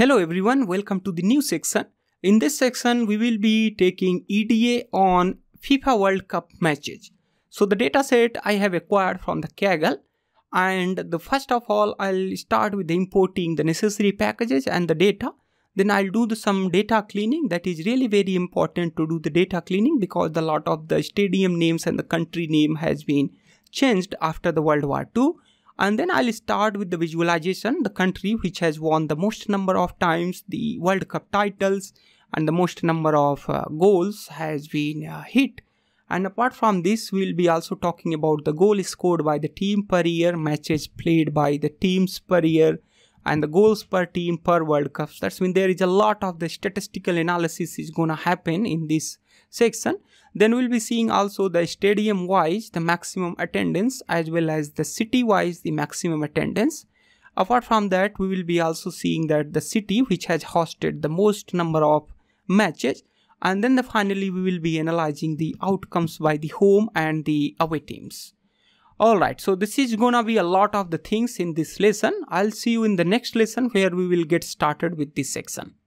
Hello everyone, welcome to the new section. In this section, we will be taking EDA on FIFA World Cup matches. So the dataset I have acquired from the Kaggle and the first of all, I'll start with importing the necessary packages and the data. Then I'll do the, some data cleaning that is really very important to do the data cleaning because a lot of the stadium names and the country name has been changed after the World War II and then I'll start with the visualization the country which has won the most number of times the World Cup titles and the most number of uh, goals has been uh, hit and apart from this we'll be also talking about the goal scored by the team per year matches played by the teams per year and the goals per team per World Cups. That's when there is a lot of the statistical analysis is gonna happen in this section. Then we'll be seeing also the stadium wise the maximum attendance as well as the city wise the maximum attendance. Apart from that, we will be also seeing that the city which has hosted the most number of matches and then the, finally we will be analyzing the outcomes by the home and the away teams. Alright, so this is gonna be a lot of the things in this lesson. I'll see you in the next lesson where we will get started with this section.